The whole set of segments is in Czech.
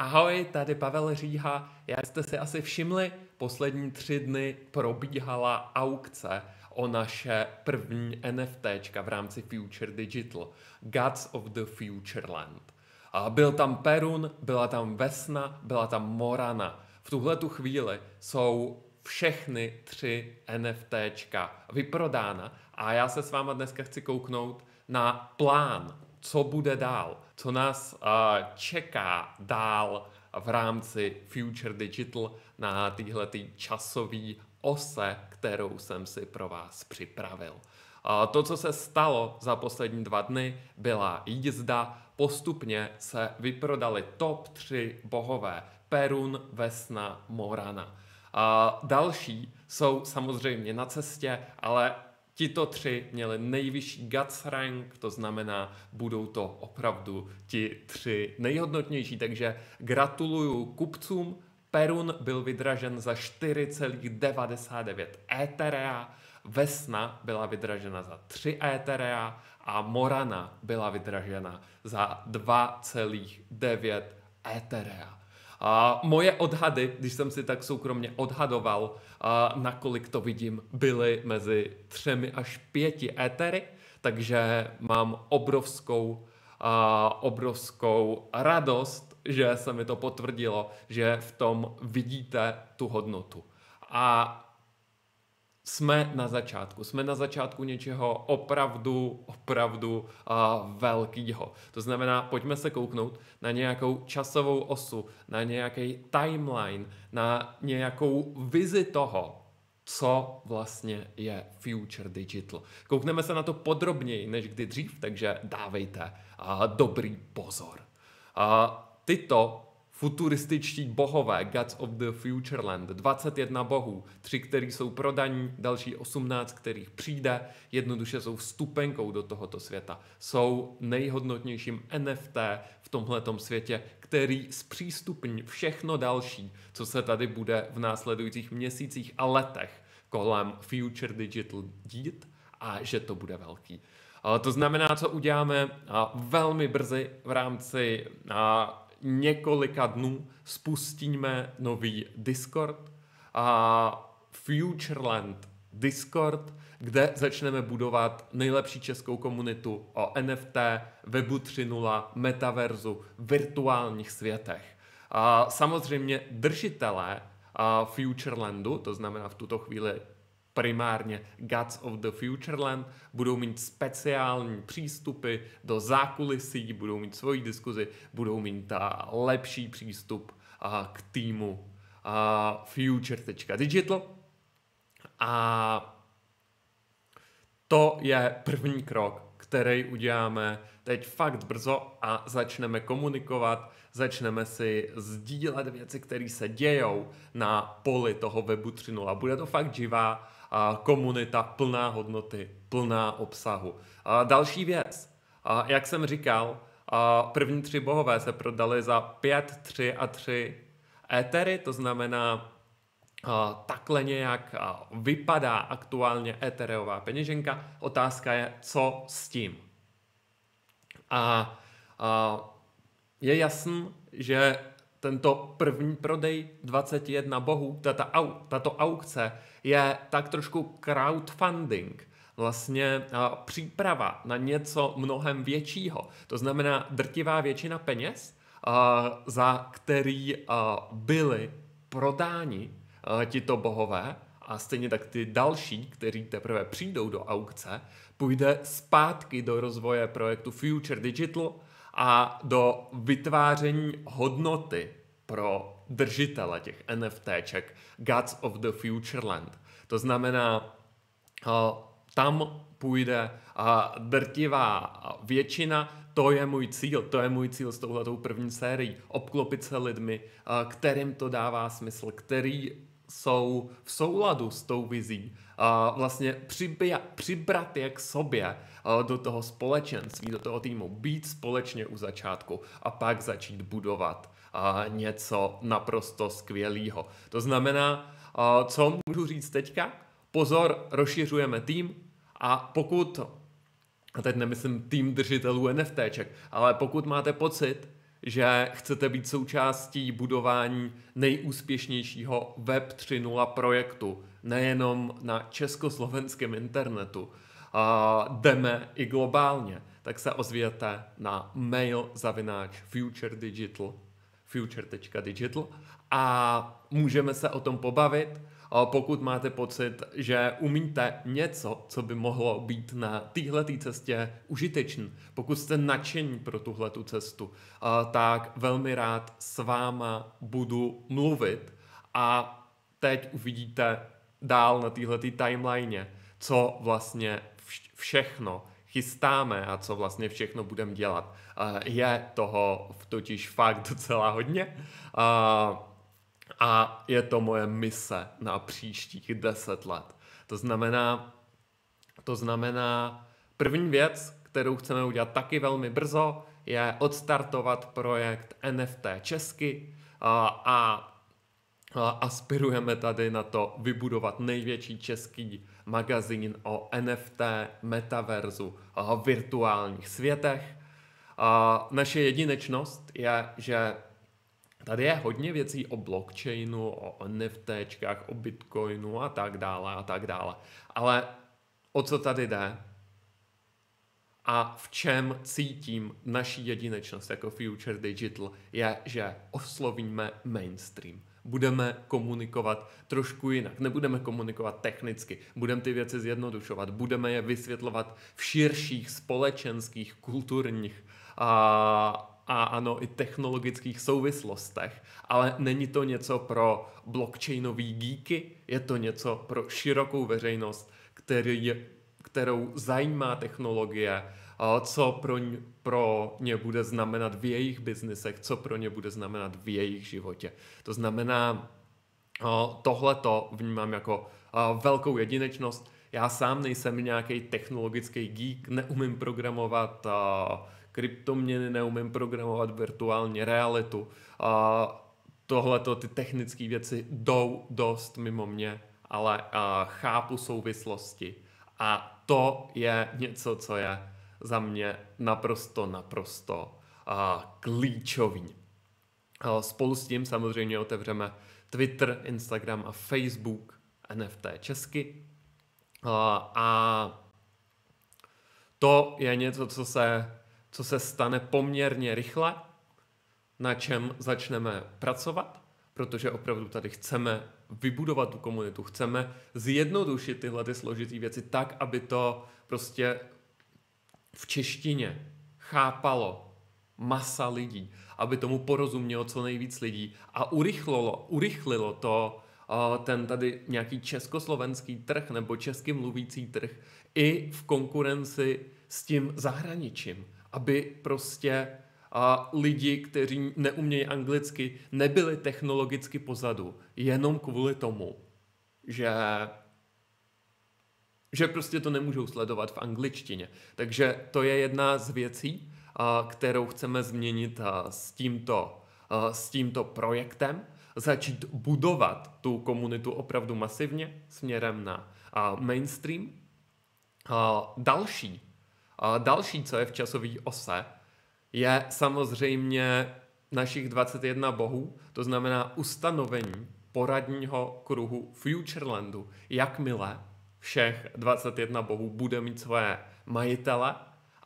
Ahoj, tady Pavel Říha. Já jste si asi všimli, poslední tři dny probíhala aukce o naše první NFT v rámci Future Digital, Gods of the Futureland. A byl tam Perun, byla tam Vesna, byla tam Morana. V tuhle tu chvíli jsou všechny tři NFT vyprodána a já se s váma dneska chci kouknout na plán co bude dál, co nás uh, čeká dál v rámci Future Digital na téhle časové ose, kterou jsem si pro vás připravil. Uh, to, co se stalo za poslední dva dny, byla jízda. Postupně se vyprodali top 3 bohové Perun, Vesna, Morana. A eh, další jsou samozřejmě na cestě, ale Tito tři měli nejvyšší guts rank, to znamená, budou to opravdu ti tři nejhodnotnější. Takže gratuluju kupcům. Perun byl vydražen za 4,99 Etherea, Vesna byla vydražena za 3 Etherea a Morana byla vydražena za 2,9 Etherea. A moje odhady, když jsem si tak soukromně odhadoval, a nakolik to vidím, byly mezi třemi až pěti étery, takže mám obrovskou, a obrovskou radost, že se mi to potvrdilo, že v tom vidíte tu hodnotu. A jsme na začátku. Jsme na začátku něčeho opravdu, opravdu uh, velkého. To znamená, pojďme se kouknout na nějakou časovou osu, na nějaký timeline, na nějakou vizi toho, co vlastně je Future Digital. Koukneme se na to podrobněji než kdy dřív, takže dávejte uh, dobrý pozor. Uh, tyto futurističtí bohové Gods of the Futureland, 21 bohů, tři, který jsou prodaní, další 18, kterých přijde, jednoduše jsou vstupenkou do tohoto světa. Jsou nejhodnotnějším NFT v tomhletom světě, který zpřístupní všechno další, co se tady bude v následujících měsících a letech kolem Future Digital dít a že to bude velký. To znamená, co uděláme velmi brzy v rámci několika dnů spustíme nový Discord a Futureland Discord, kde začneme budovat nejlepší českou komunitu o NFT, webu 3.0, metaverzu, virtuálních světech. A samozřejmě držitelé Futurelandu, to znamená v tuto chvíli primárně Gods of the Futureland, budou mít speciální přístupy do zákulisí, budou mít svoji diskuzi, budou mít ta lepší přístup a, k týmu a, future.digital a to je první krok, který uděláme teď fakt brzo a začneme komunikovat, začneme si sdílet věci, které se dějou na poli toho webu 3.0. Bude to fakt živá a komunita plná hodnoty, plná obsahu. A další věc. A jak jsem říkal, a první tři bohové se prodali za 5, 3 a 3 etery, to znamená a takhle nějak vypadá aktuálně etereová peněženka. Otázka je, co s tím. A, a je jasný, že tento první prodej 21 bohů, tato, au, tato aukce, je tak trošku crowdfunding, vlastně a, příprava na něco mnohem většího. To znamená drtivá většina peněz, a, za který a, byly prodáni tito bohové, a stejně tak ty další, kteří teprve přijdou do aukce, půjde zpátky do rozvoje projektu Future Digital a do vytváření hodnoty pro držitele těch NFTček Gods of the Futureland. To znamená, eh, tam půjde eh, drtivá většina, to je můj cíl, to je můj cíl s touhletou první sérií, obklopit se lidmi, eh, kterým to dává smysl, který jsou v souladu s tou vizí, vlastně přibja, přibrat je k sobě do toho společenství, do toho týmu, být společně u začátku a pak začít budovat něco naprosto skvělého. To znamená, co můžu říct teďka? Pozor, rozšiřujeme tým a pokud, a teď nemyslím tým držitelů NFTček, ale pokud máte pocit, že chcete být součástí budování nejúspěšnějšího Web 3.0 projektu, nejenom na československém internetu. A jdeme i globálně, tak se ozvěte na mail zavináč futuredigital, future.digital a můžeme se o tom pobavit pokud máte pocit, že umíte něco, co by mohlo být na téhle cestě užitečný. Pokud jste nadšení pro tuhle cestu, tak velmi rád s váma budu mluvit a teď uvidíte dál na téhle timeline, co vlastně všechno chystáme a co vlastně všechno budeme dělat. Je toho totiž fakt docela hodně. A je to moje mise na příštích deset let. To znamená, to znamená, první věc, kterou chceme udělat taky velmi brzo, je odstartovat projekt NFT Česky a, a aspirujeme tady na to vybudovat největší český magazín o NFT, metaverzu, o virtuálních světech. Naše jedinečnost je, že Tady je hodně věcí o blockchainu, o NFTčkách, o bitcoinu a tak dále a tak dále. Ale o co tady jde? A v čem cítím naší jedinečnost jako Future Digital je, že oslovíme mainstream budeme komunikovat trošku jinak. Nebudeme komunikovat technicky, budeme ty věci zjednodušovat, budeme je vysvětlovat v širších společenských, kulturních a a ano, i technologických souvislostech, ale není to něco pro blockchainový geeky, je to něco pro širokou veřejnost, který, kterou zajímá technologie, co pro ně, pro ně bude znamenat v jejich biznisech, co pro ně bude znamenat v jejich životě. To znamená, tohle to vnímám jako velkou jedinečnost. Já sám nejsem nějaký technologický geek, neumím programovat uh, kryptoměny, neumím programovat virtuální realitu. A tohle ty technické věci jdou dost mimo mě, ale a, chápu souvislosti. A to je něco, co je za mě naprosto, naprosto a, klíčový. A spolu s tím samozřejmě otevřeme Twitter, Instagram a Facebook NFT Česky. a to je něco, co se co se stane poměrně rychle, na čem začneme pracovat, protože opravdu tady chceme vybudovat tu komunitu, chceme zjednodušit tyhle ty složitý věci tak, aby to prostě v češtině chápalo masa lidí, aby tomu porozumělo co nejvíc lidí a urychlilo, urychlilo to eh, ten tady nějaký československý trh nebo česky mluvící trh i v konkurenci s tím zahraničím aby prostě a lidi, kteří neumějí anglicky, nebyli technologicky pozadu. Jenom kvůli tomu, že že prostě to nemůžou sledovat v angličtině. Takže to je jedna z věcí, a, kterou chceme změnit a, s, tímto, a, s tímto projektem. Začít budovat tu komunitu opravdu masivně směrem na mainstream. Další Další, co je v časové ose, je samozřejmě našich 21 bohů, to znamená ustanovení poradního kruhu Futurelandu. Jakmile všech 21 bohů bude mít své majitele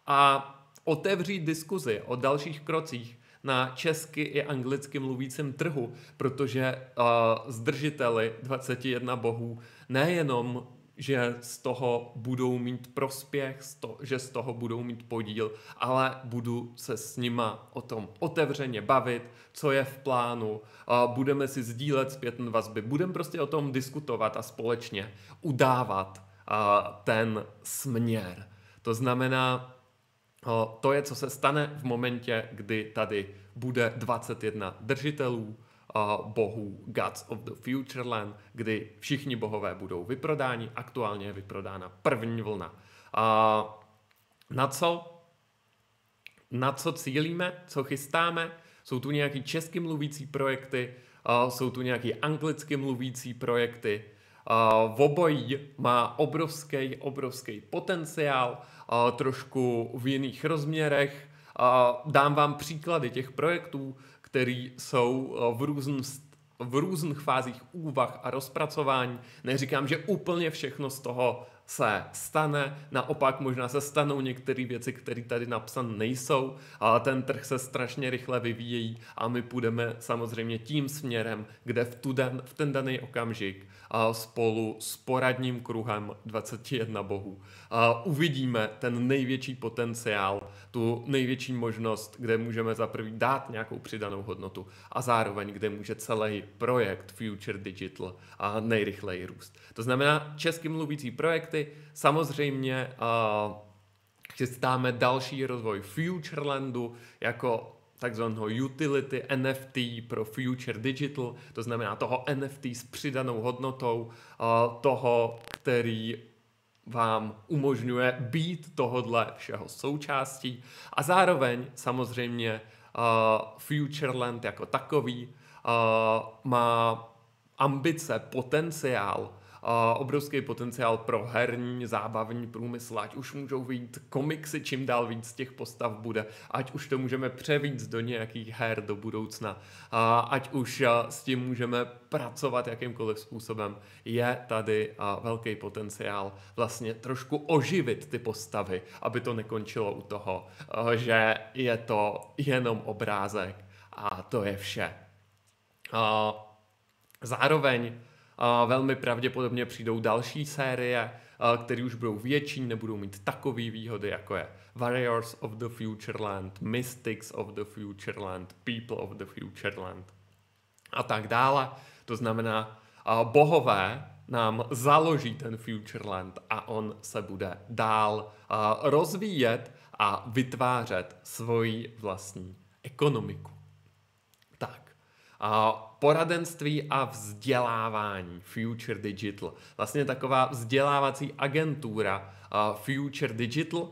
a otevřít diskuzi o dalších krocích na česky i anglicky mluvícím trhu, protože uh, zdržiteli 21 bohů nejenom že z toho budou mít prospěch, z to, že z toho budou mít podíl, ale budu se s nima o tom otevřeně bavit, co je v plánu, a budeme si sdílet zpětné vazby, budeme prostě o tom diskutovat a společně udávat a, ten směr. To znamená, a, to je, co se stane v momentě, kdy tady bude 21 držitelů, bohů Gods of the Futureland, kdy všichni bohové budou vyprodáni, aktuálně je vyprodána první vlna. A na co, na co cílíme, co chystáme, jsou tu nějaký česky mluvící projekty, jsou tu nějaký anglicky mluvící projekty, v obojí má obrovský, obrovský potenciál, trošku v jiných rozměrech. Dám vám příklady těch projektů který jsou eh, v různých v různých fázích úvah a rozpracování. Neříkám, že úplně všechno z toho se stane, naopak možná se stanou některé věci, které tady napsan nejsou, ale ten trh se strašně rychle vyvíjí a my půjdeme samozřejmě tím směrem, kde v, tu den, v ten daný okamžik a eh, spolu s poradním kruhem 21 bohů eh, uvidíme ten největší potenciál tu největší možnost, kde můžeme za prvý dát nějakou přidanou hodnotu a zároveň, kde může celý projekt Future Digital a nejrychleji růst. To znamená česky mluvící projekty, samozřejmě chystáme další rozvoj Futurelandu jako takzvaného utility NFT pro Future Digital, to znamená toho NFT s přidanou hodnotou, toho, který vám umožňuje být tohodle všeho součástí a zároveň samozřejmě uh, Futureland jako takový uh, má ambice, potenciál obrovský potenciál pro herní, zábavní průmysl, ať už můžou vyjít komiksy, čím dál víc těch postav bude, ať už to můžeme převít do nějakých her do budoucna, ať už s tím můžeme pracovat jakýmkoliv způsobem, je tady velký potenciál vlastně trošku oživit ty postavy, aby to nekončilo u toho, že je to jenom obrázek a to je vše. Zároveň Velmi pravděpodobně přijdou další série, eh, které už budou větší, nebudou mít takové výhody, jako je Warriors of the Futureland, Mystics of the Futureland, People of the Futureland a tak dále. To znamená, eh, bohové nám založí ten Futureland a on se bude dál eh, rozvíjet a vytvářet svoji vlastní ekonomiku poradenství a vzdělávání Future Digital. Vlastně taková vzdělávací agentura Future Digital,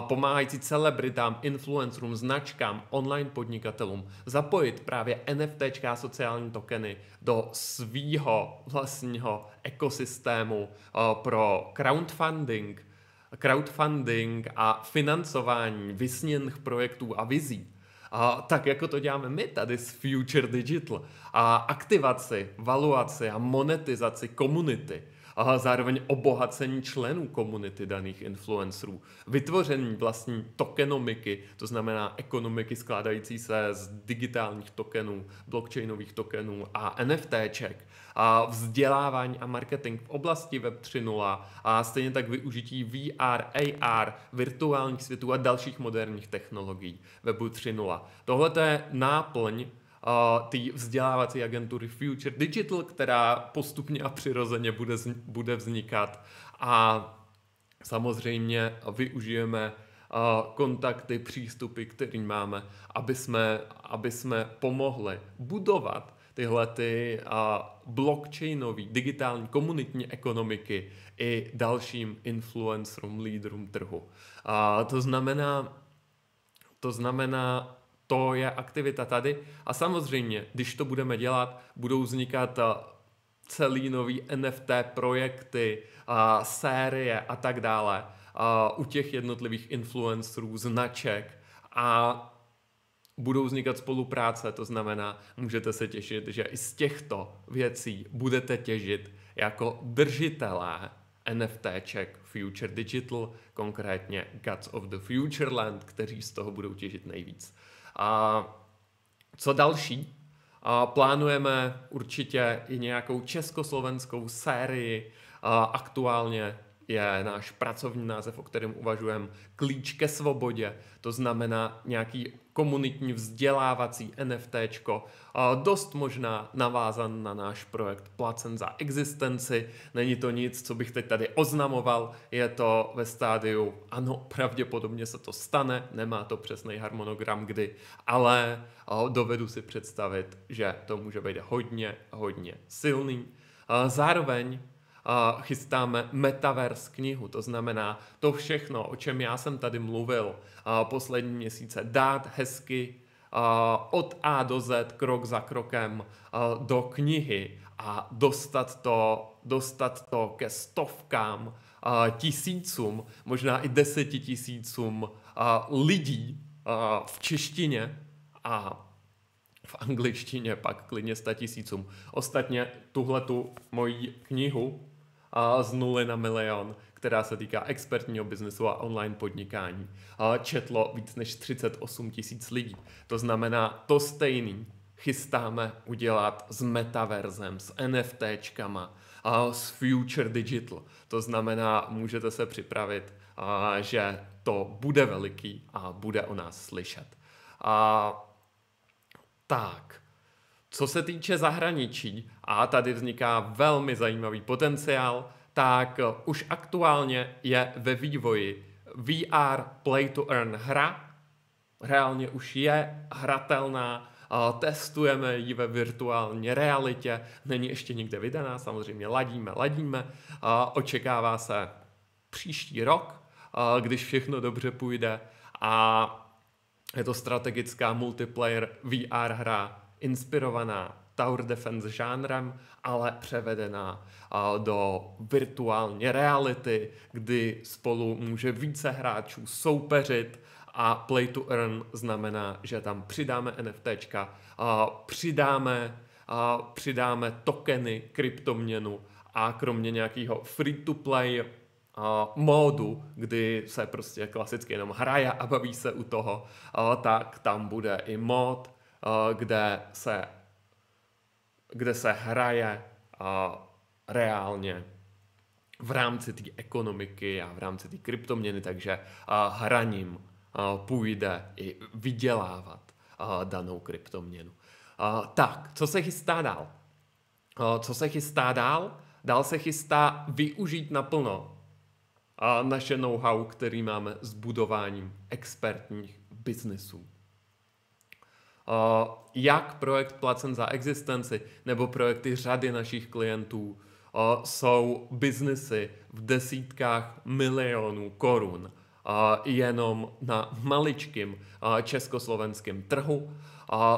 pomáhající celebritám, influencerům, značkám, online podnikatelům zapojit právě NFT a sociální tokeny do svýho vlastního ekosystému pro crowdfunding, crowdfunding a financování vysněných projektů a vizí a tak jako to děláme my tady s Future Digital a aktivaci, valuaci a monetizaci komunity a zároveň obohacení členů komunity daných influencerů, vytvoření vlastní tokenomiky, to znamená ekonomiky skládající se z digitálních tokenů, blockchainových tokenů a NFTček, a vzdělávání a marketing v oblasti Web 3.0 a stejně tak využití VR, AR, virtuálních světů a dalších moderních technologií Webu 3.0. Tohle je náplň ty vzdělávací agentury Future Digital, která postupně a přirozeně bude, bude vznikat. A samozřejmě využijeme kontakty, přístupy, který máme, aby jsme, aby jsme pomohli budovat tyhle ty blockchainové digitální komunitní ekonomiky i dalším influencerům, lídrům trhu. A to znamená, to znamená, to je aktivita tady. A samozřejmě, když to budeme dělat, budou vznikat eh, celý nový NFT projekty, a eh, série a tak dále a eh, u těch jednotlivých influencerů, značek a budou vznikat spolupráce, to znamená, můžete se těšit, že i z těchto věcí budete těžit jako držitelé NFTček Future Digital, konkrétně Guts of the Futureland, kteří z toho budou těžit nejvíc. A co další? A plánujeme určitě i nějakou československou sérii aktuálně je náš pracovní název, o kterém uvažujeme, klíč ke svobodě, to znamená nějaký komunitní vzdělávací NFT, dost možná navázan na náš projekt Placen za existenci. Není to nic, co bych teď tady oznamoval, je to ve stádiu, ano, pravděpodobně se to stane, nemá to přesný harmonogram kdy, ale dovedu si představit, že to může být hodně, hodně silný. Zároveň chystáme Metaverse knihu, to znamená to všechno, o čem já jsem tady mluvil poslední měsíce, dát hezky od A do Z, krok za krokem do knihy a dostat to, dostat to ke stovkám, tisícům, možná i deseti tisícům lidí v češtině a v angličtině pak klidně sta tisícům. Ostatně tuhle tu moji knihu a z nuly na milion, která se týká expertního biznesu a online podnikání. A četlo víc než 38 tisíc lidí. To znamená to stejný chystáme udělat s metaverzem, s NFTčkama, a s Future Digital. To znamená, můžete se připravit, a že to bude veliký a bude o nás slyšet. A tak, co se týče zahraničí, a tady vzniká velmi zajímavý potenciál, tak eh, už aktuálně je ve vývoji VR Play to Earn hra. Reálně už je hratelná, testujeme ji ve virtuální realitě, není ještě nikde vydaná, samozřejmě ladíme, ladíme, očekává se příští rok, když všechno dobře půjde a je to strategická multiplayer VR hra inspirovaná Tower Defense žánrem, ale převedená do virtuální reality, kdy spolu může více hráčů soupeřit a play to earn znamená, že tam přidáme NFT, přidáme, přidáme tokeny, kryptoměnu a kromě nějakého free-to-play módu, kdy se prostě klasicky jenom hraje a baví se u toho, tak tam bude i mod, Eh, kde se, kde se hraje eh, reálně v rámci té ekonomiky a v rámci té kryptoměny, takže eh, hraním půjde i vydělávat danou kryptoměnu. Tak, co se chystá dál? Co se chystá dál? Dál se chystá využít naplno naše know-how, který máme s budováním expertních biznesů. Eh, jak projekt Placen za existenci nebo projekty řady našich klientů eh, jsou biznesy v desítkách milionů korun eh, jenom na maličkým československém trhu.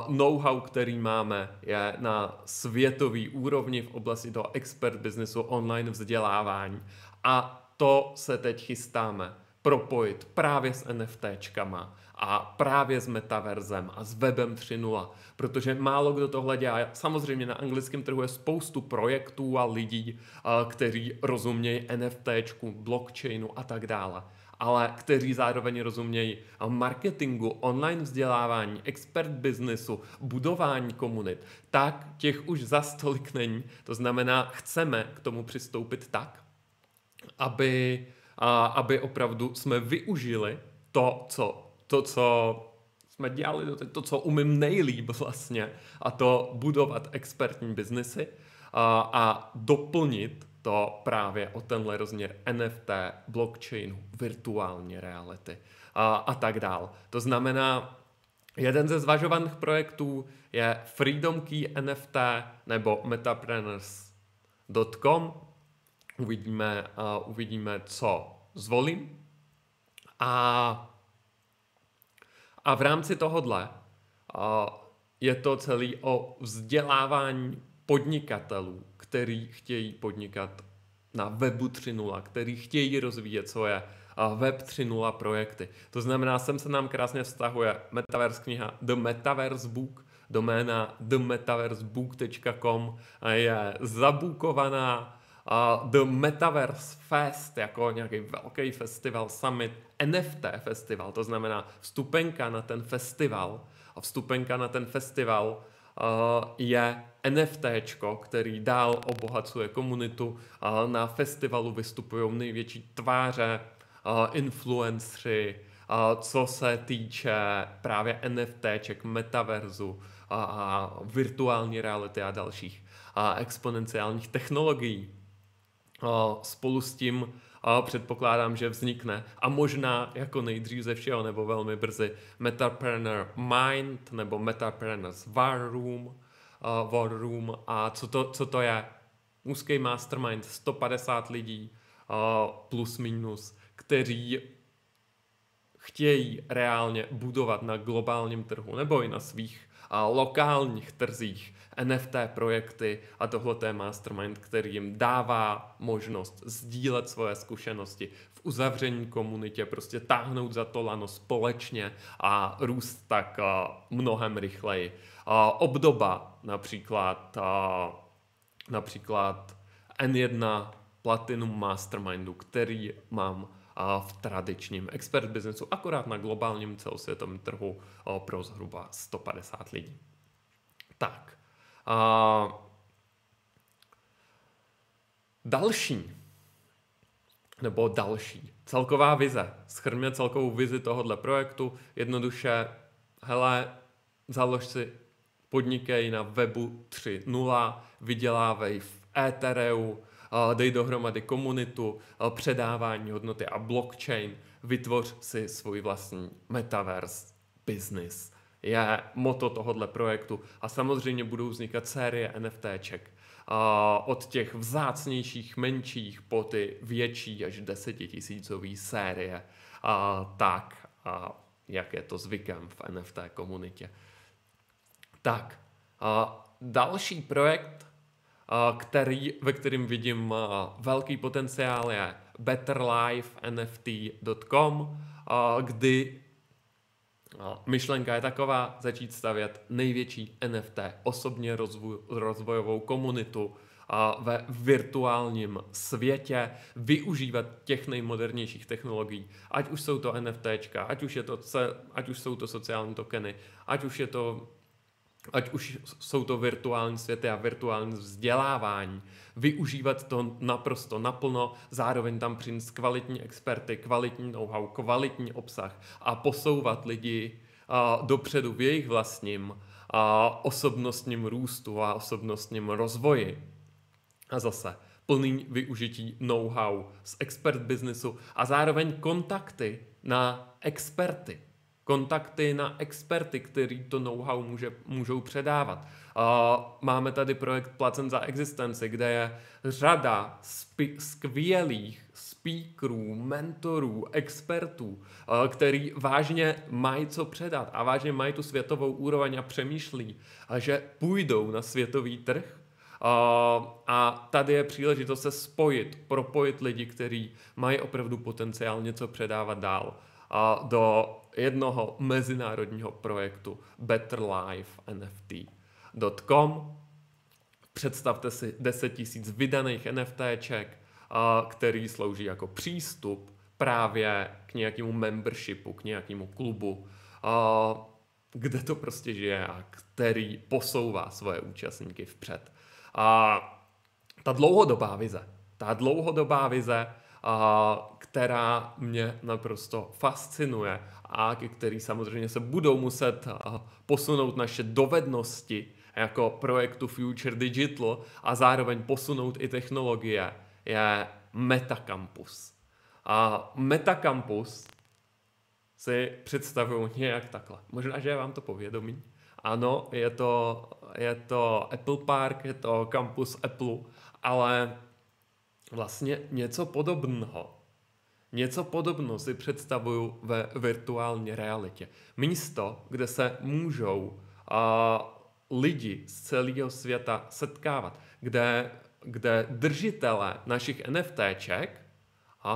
Know-how, který máme, je na světový úrovni v oblasti toho expert biznesu online vzdělávání. A to se teď chystáme propojit právě s NFTčkama a právě s metaverzem a s webem 3.0, protože málo kdo tohle dělá. Samozřejmě na anglickém trhu je spoustu projektů a lidí, eh, kteří rozumějí NFT, blockchainu a tak dále ale kteří zároveň rozumějí eh, marketingu, online vzdělávání, expert biznesu, budování komunit, tak těch už za stolik není. To znamená, chceme k tomu přistoupit tak, aby, a, eh, aby opravdu jsme využili to, co to, co jsme dělali doteď, to, co umím nejlíp vlastně, a to budovat expertní biznesy a, a doplnit to právě o tenhle rozměr NFT, blockchainu, virtuální reality a, a tak dál. To znamená, jeden ze zvažovaných projektů je Freedom Key NFT nebo metapreneurs.com. Uvidíme, uh, uvidíme, co zvolím. A a v rámci tohohle je to celý o vzdělávání podnikatelů, který chtějí podnikat na webu 3.0, který chtějí rozvíjet svoje web 3.0 projekty. To znamená, sem se nám krásně vztahuje Metaverse kniha The Metaverse Book, doména themetaversebook.com je zabukovaná uh, The Metaverse Fest jako nějaký velký festival, summit, NFT festival, to znamená vstupenka na ten festival a vstupenka na ten festival uh, je NFT, který dál obohacuje komunitu. Uh, na festivalu vystupují největší tváře, uh, influencři, uh, co se týče právě NFT metaverzu a virtuální reality a dalších a exponenciálních technologií spolu s tím předpokládám, že vznikne a možná jako nejdřív ze všeho nebo velmi brzy Metapreneur Mind nebo Metapreneur's War Room, War Room a co to, co to je? Úzký mastermind, 150 lidí plus minus, kteří chtějí reálně budovat na globálním trhu nebo i na svých lokálních trzích, NFT projekty a tohle je mastermind, který jim dává možnost sdílet svoje zkušenosti v uzavření komunitě, prostě táhnout za to lano společně a růst tak mnohem rychleji. Obdoba například, například N1 Platinum Mastermindu, který mám v tradičním expert biznesu, akorát na globálním celosvětovém trhu eh, pro zhruba 150 lidí. Tak. A další, nebo další, celková vize. Schrně celkovou vizi tohohle projektu. Jednoduše, hele, založ si podnikej na webu 3.0, vydělávej v Ethereum, dej dohromady komunitu, předávání hodnoty a blockchain, vytvoř si svůj vlastní metaverse business. Je moto tohohle projektu a samozřejmě budou vznikat série NFTček od těch vzácnějších menších po ty větší až desetitisícový série a tak, a jak je to zvykem v NFT komunitě. Tak, a další projekt, který, ve kterým vidím velký potenciál, je betterlifenft.com, kdy myšlenka je taková, začít stavět největší NFT, osobně rozvojovou komunitu, ve virtuálním světě, využívat těch nejmodernějších technologií, ať už jsou to NFT, ať už, je to, ať už jsou to sociální tokeny, ať už je to ať už jsou to virtuální světy a virtuální vzdělávání, využívat to naprosto naplno, zároveň tam přinést kvalitní experty, kvalitní know-how, kvalitní obsah a posouvat lidi a, dopředu v jejich vlastním a, osobnostním růstu a osobnostním rozvoji. A zase plný využití know-how z expert biznesu a zároveň kontakty na experty kontakty na experty, který to know-how může, můžou předávat. máme tady projekt Placen za existenci, kde je řada spi- skvělých speakerů, mentorů, expertů, který vážně mají co předat a vážně mají tu světovou úroveň a přemýšlí, že půjdou na světový trh a tady je příležitost se spojit, propojit lidi, kteří mají opravdu potenciál něco předávat dál do jednoho mezinárodního projektu BetterLifeNFT.com. Představte si 10 000 vydaných NFTček, který slouží jako přístup právě k nějakému membershipu, k nějakému klubu, kde to prostě žije a který posouvá svoje účastníky vpřed. A ta dlouhodobá vize, ta dlouhodobá vize, která mě naprosto fascinuje a který samozřejmě se budou muset posunout naše dovednosti jako projektu Future Digital a zároveň posunout i technologie, je Metakampus. A Metakampus si představuju nějak takhle. Možná, že vám to povědomí. Ano, je to, je to Apple Park, je to kampus Apple, ale vlastně něco podobného Něco podobného si představuju ve virtuální realitě. Místo, kde se můžou uh, lidi z celého světa setkávat, kde, kde držitele našich NFTček uh,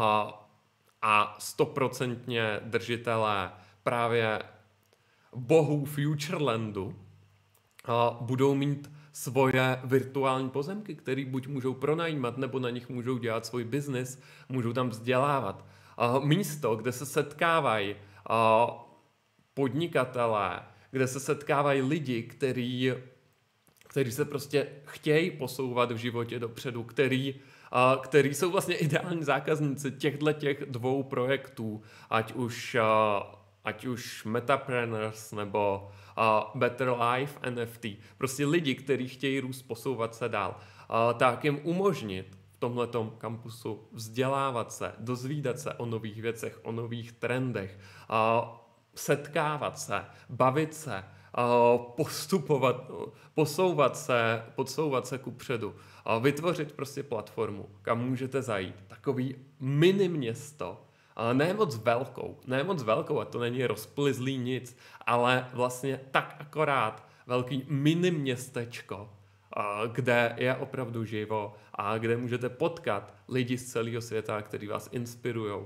a stoprocentně držitele právě bohů Futurelandu uh, budou mít svoje virtuální pozemky, které buď můžou pronajímat, nebo na nich můžou dělat svůj biznis, můžou tam vzdělávat. Místo, kde se setkávají podnikatelé, kde se setkávají lidi, který, který se prostě chtějí posouvat v životě dopředu, který, který jsou vlastně ideální zákazníci těchto těch dvou projektů, ať už ať už Metapreneurs nebo uh, Better Life NFT. Prostě lidi, kteří chtějí růst, posouvat se dál. Uh, tak jim umožnit v tomhletom kampusu vzdělávat se, dozvídat se o nových věcech, o nových trendech, uh, setkávat se, bavit se, uh, postupovat, uh, posouvat se, podsouvat se ku předu, uh, vytvořit prostě platformu, kam můžete zajít. Takový mini město, ale ne moc velkou, ne moc velkou, a to není rozplizlý nic, ale vlastně tak akorát velký mini městečko, kde je opravdu živo a kde můžete potkat lidi z celého světa, kteří vás inspirují,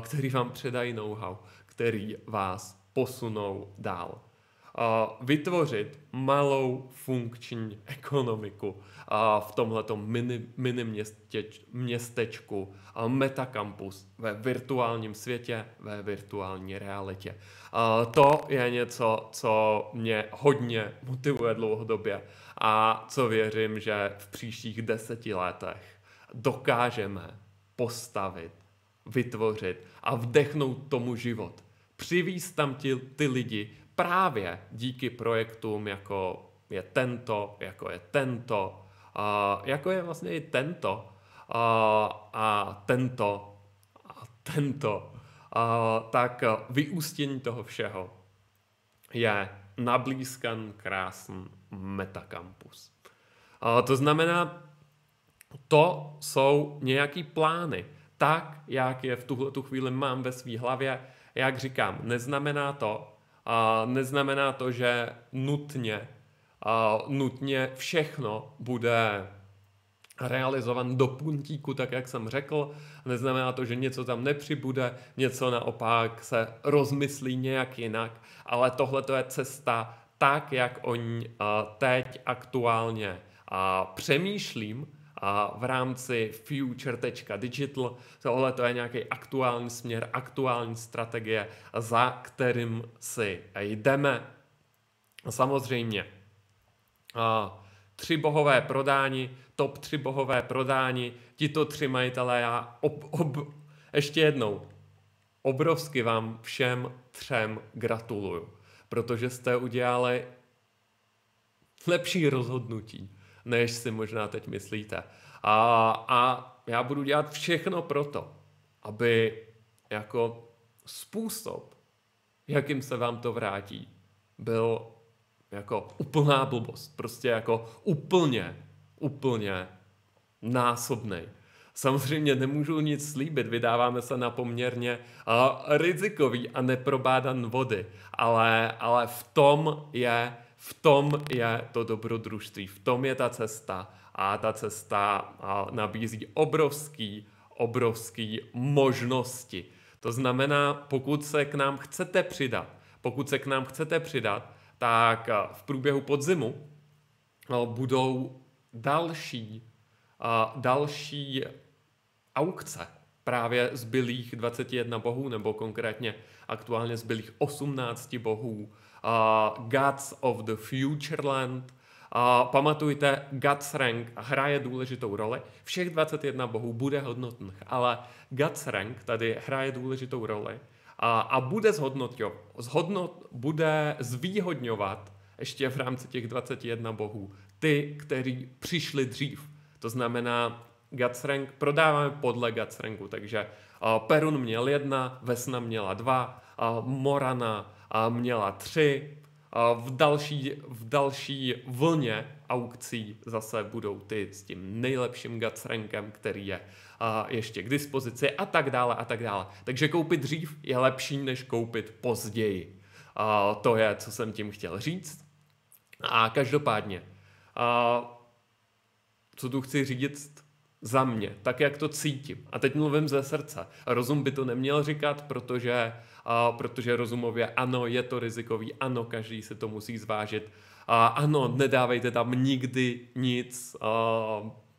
kteří vám předají know-how, který vás posunou dál vytvořit malou funkční ekonomiku v tomhleto mini, mini městeč, městečku Metakampus ve virtuálním světě, ve virtuální realitě. To je něco, co mě hodně motivuje dlouhodobě a co věřím, že v příštích deseti letech dokážeme postavit, vytvořit a vdechnout tomu život. Přivíst tam ti, ty lidi, právě díky projektům jako je tento, jako je tento, uh, jako je vlastně i tento uh, a tento a tento, uh, tak vyústění toho všeho je nablízkan krásný metakampus. Uh, to znamená, to jsou nějaký plány, tak, jak je v tuhle tu chvíli mám ve své hlavě, jak říkám, neznamená to, a neznamená to, že nutně, a nutně všechno bude realizovan do puntíku, tak jak jsem řekl. Neznamená to, že něco tam nepřibude, něco naopak se rozmyslí nějak jinak, ale tohle to je cesta tak, jak o ní teď aktuálně a přemýšlím, a v rámci future.digital tohle to je nějaký aktuální směr, aktuální strategie, za kterým si jdeme. Samozřejmě tři bohové prodání, top tři bohové prodání, tito tři majitelé já ob, ob, ještě jednou obrovsky vám všem třem gratuluju, protože jste udělali lepší rozhodnutí než si možná teď myslíte. A, a já budu dělat všechno proto, aby jako způsob, jakým se vám to vrátí, byl jako úplná blbost. Prostě jako úplně, úplně násobný. Samozřejmě nemůžu nic slíbit, vydáváme se na poměrně uh, rizikový a neprobádan vody, ale, ale v tom je v tom je to dobrodružství, v tom je ta cesta a ta cesta nabízí obrovský, obrovský možnosti. To znamená, pokud se k nám chcete přidat, pokud se k nám chcete přidat, tak v průběhu podzimu budou další, další aukce právě zbylých 21 bohů, nebo konkrétně aktuálně zbylých 18 bohů, uh, Gods of the Futureland. Uh, pamatujte, Gods Rank hraje důležitou roli. Všech 21 bohů bude hodnotných, ale Gods Rank tady hraje důležitou roli a, a bude zhodnotňovat, zhodnot, bude zvýhodňovat ještě v rámci těch 21 bohů ty, kteří přišli dřív. To znamená, Guts rank prodáváme podle Guts ranku, takže uh, Perun měl jedna, Vesna měla dva, uh, Morana měla tři. V další, v další vlně aukcí zase budou ty s tím nejlepším gacrenkem, který je ještě k dispozici a tak dále a tak dále. Takže koupit dřív je lepší, než koupit později. To je, co jsem tím chtěl říct. A každopádně, co tu chci říct, za mě, tak jak to cítím. A teď mluvím ze srdce. Rozum by to neměl říkat, protože uh, a, protože rozumově ano, je to rizikový, ano, každý se to musí zvážit, a, ano, nedávejte tam nikdy nic, a,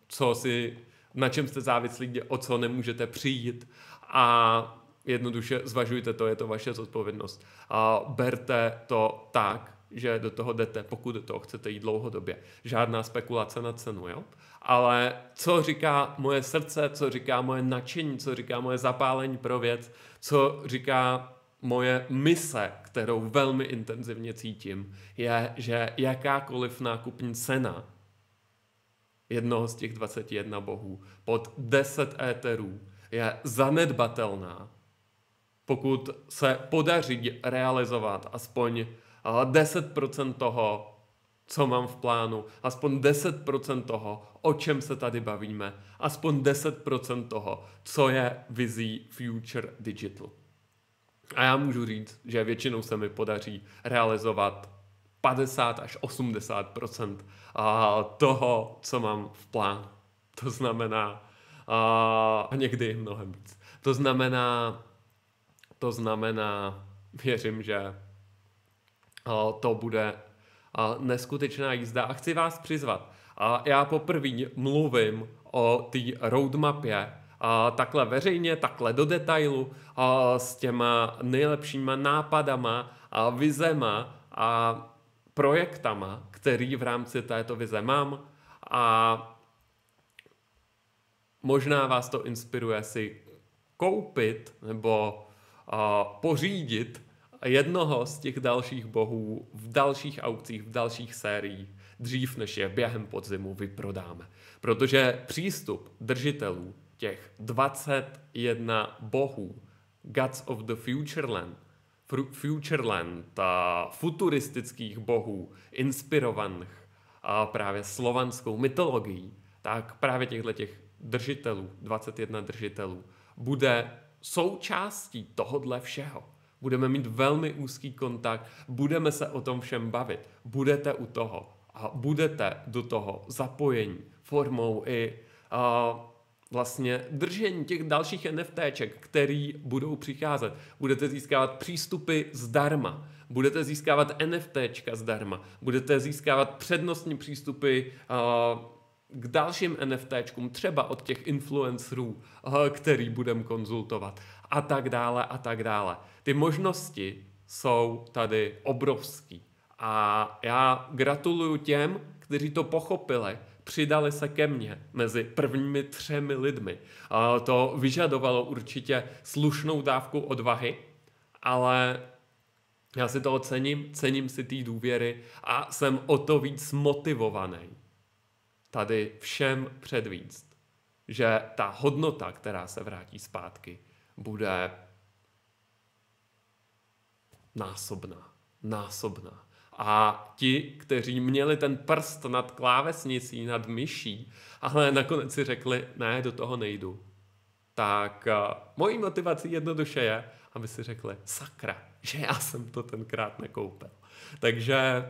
co si, na čem jste závislí, o co nemůžete přijít a jednoduše zvažujte to, je to vaše zodpovědnost. A berte to tak, že do toho jdete, pokud do toho chcete jít dlouhodobě. Žádná spekulace na cenu, jo? Ale co říká moje srdce, co říká moje nadšení, co říká moje zapálení pro věc, co říká moje mise, kterou velmi intenzivně cítím, je, že jakákoliv nákupní cena jednoho z těch 21 bohů pod 10 éterů je zanedbatelná, pokud se podaří realizovat aspoň 10% eh, toho, co mám v plánu, aspoň 10% toho, o čem se tady bavíme, aspoň 10% toho, co je vizí Future Digital. A já můžu říct, že většinou se mi podaří realizovat 50 až 80 toho, co mám v plánu. To znamená, a někdy mnohem víc. To znamená, to znamená, věřím, že to bude neskutečná jízda a chci vás přizvat. Já poprvé mluvím o té roadmapě, a takhle veřejně, takhle do detailu s těma nejlepšíma nápadama a vizema a projektama, který v rámci této vize mám a možná vás to inspiruje si koupit nebo pořídit jednoho z těch dalších bohů v dalších aukcích, v dalších sériích, dřív než je během podzimu vyprodáme. Protože přístup držitelů těch 21 bohů, Gods of the Futureland, Futureland, a futuristických bohů, inspirovaných a právě slovanskou mytologií, tak právě těchto těch držitelů, 21 držitelů, bude součástí tohodle všeho. Budeme mít velmi úzký kontakt, budeme se o tom všem bavit, budete u toho a budete do toho zapojení formou i uh, vlastně držení těch dalších NFTček, který budou přicházet. Budete získávat přístupy zdarma, budete získávat NFTčka zdarma, budete získávat přednostní přístupy uh, k dalším NFTčkům, třeba od těch influencerů, uh, který budem konzultovat a tak dále a tak dále. Ty možnosti jsou tady obrovský. A já gratuluju těm, kteří to pochopili, přidali se ke mně mezi prvními třemi lidmi. A to vyžadovalo určitě slušnou dávku odvahy, ale já si toho cením, cením si té důvěry a jsem o to víc motivovaný tady všem předvíct, že ta hodnota, která se vrátí zpátky, bude násobná. Násobná. A ti, kteří měli ten prst nad klávesnicí, nad myší, ale nakonec si řekli, ne, do toho nejdu. Tak uh, mojí motivací jednoduše je, aby si řekli, sakra, že já jsem to tenkrát nekoupil. Takže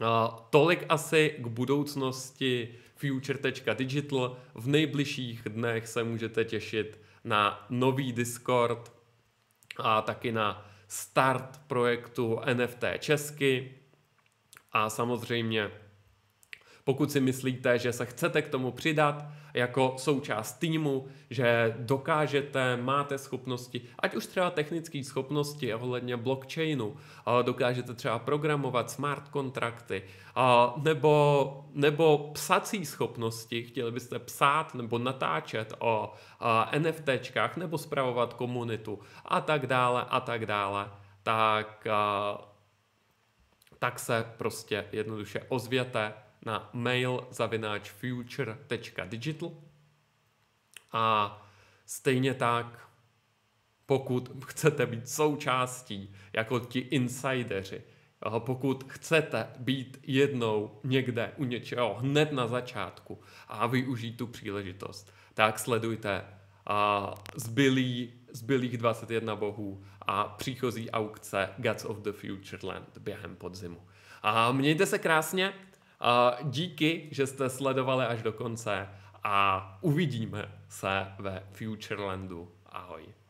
uh, tolik asi k budoucnosti future.digital. V nejbližších dnech se můžete těšit na nový Discord a taky na start projektu NFT Česky a samozřejmě pokud si myslíte, že se chcete k tomu přidat jako součást týmu, že dokážete, máte schopnosti, ať už třeba technické schopnosti ohledně blockchainu, dokážete třeba programovat smart kontrakty, nebo, nebo psací schopnosti, chtěli byste psát nebo natáčet o NFTčkách, nebo spravovat komunitu a tak dále a tak dále, tak tak se prostě jednoduše ozvěte na mail mail.future.digital a stejně tak, pokud chcete být součástí, jako ti insideri pokud chcete být jednou někde u něčeho hned na začátku a využít tu příležitost, tak sledujte zbylý, zbylých 21 bohů a příchozí aukce Gods of the Future Land během podzimu. A mějte se krásně, Díky, že jste sledovali až do konce a uvidíme se ve Futurelandu. Ahoj.